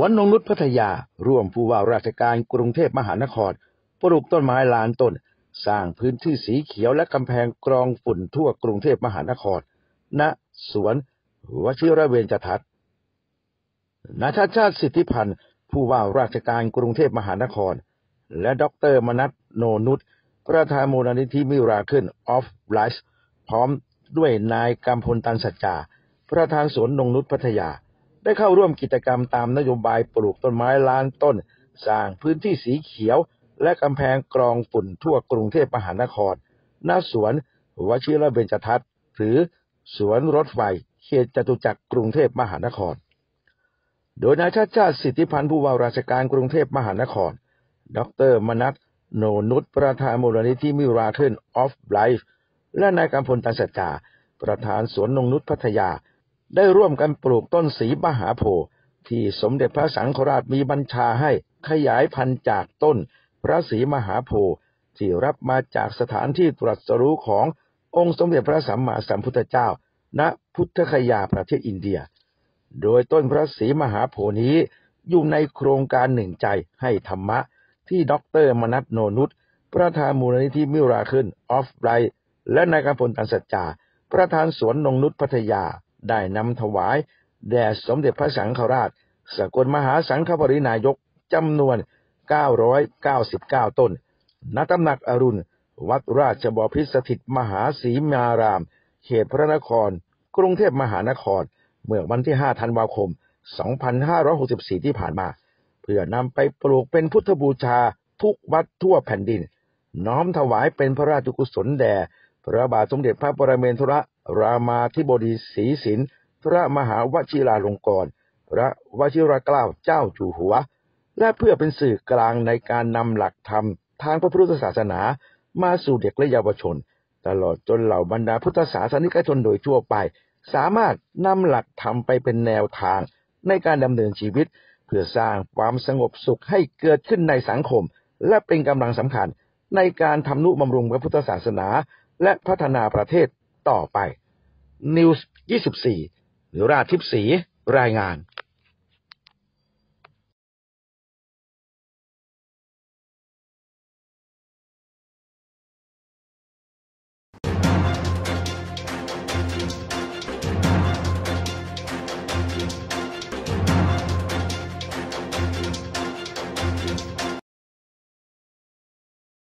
วนนงนุษพัทยาร่วมผู้ว่าราชการกรุงเทพมหานครปลูกต้นไม้ลานต้น สร้างพื้นที่สีเขียวและกำแพงกรองฝุ่นทั่วกรุงเทพมหานครณสวนวชิระเวนจทัศนาชาติชาติสิทธิพันธ์ผู้ว่าราชการกรุงเทพมหานคร และดรมนัทโนนุชประธานมูลนิธิมิราขึ้นออฟไลฟ์พร้อมด้วยนายกำพลตันสัจจาประธานสวนนงนุษพัทยาได้เข้าร่วมกิจกรรมตามนโยบายปลูกต้นไม้ล้านต้น สร้างพื้นที่สีเขียวและกำแพงกรองฝุ่นทั่วกรุงเทพมหานครหน้าสวน วชิรเบญจทัศน์ หรือสวนรถไฟ เขตจตุจักรกรุงเทพมหานคร โดยนายชาติชาติสิทธิพันธ์ผู้ว่าราชการกรุงเทพมหานคร ดรมนัทโนนุชประธานมูลนิธิมิราเคินออฟไลฟ์และนายกำพลตันสัจจาประธานสวนนงนุชพัทยาได้ร่วมกันปลูกต้นสีมหาโพธิ์ที่สมเด็จพระสังฆราชมีบัญชาให้ขยายพันธุ์จากต้นพระสีมหาโพธิ์ที่รับมาจากสถานที่ตรัสรู้ขององค์สมเด็จพระสัมมาสัมพุทธเจ้า ณพุทธคยาประเทศอินเดีย โดยต้นพระสีมหาโพธิ์นี้อยู่ในโครงการหนึ่งใจให้ธรรมะที่ด็อกเตอร์มนัทโนนุชประธานมูลนิธิมิราขค้นออฟไบรท์และนายกพลตันสัจจาประธานสวนนงนุชพัทยาได้นำถวาย แด่สมเด็จพระสังฆราชสกลมหาสังฆปรินายกจำนวน 999 ต้น ณ ตำหนักอรุณ วัดราชบพิสถิตมหาศีมาราม เขตพระนคร กรุงเทพมหานคร เมื่อวันที่ 5 ธันวาคม 2564 ที่ผ่านมา เพื่อนำไปปลูกเป็นพุทธบูชาทุกวัดทั่วแผ่นดิน น้อมถวายเป็นพระราชกุศลแด่พระบาทสมเด็จพระปรเมนทรรามาธิบดีศรีสินพระมหาวชิราลงกรณ์พระวชิรเกล้าเจ้าจู่หัว และเพื่อเป็นสื่อกลางในการนำหลักธรรมทางพระพุทธศาสนามาสู่เด็กและเยาวชน ตลอดจนเหล่าบรรดาพุทธศาสนิกชน โดยทั่วไป สามารถนำหลักธรรมไปเป็นแนวทางในการดำเนินชีวิต เพื่อสร้างความสงบสุขให้เกิดขึ้นในสังคม และเป็นกำลังสำคัญ ในการทำนุบำรุงพระพุทธศาสนาและพัฒนาประเทศต่อไป News 24 หรือราทิพสีรายงาน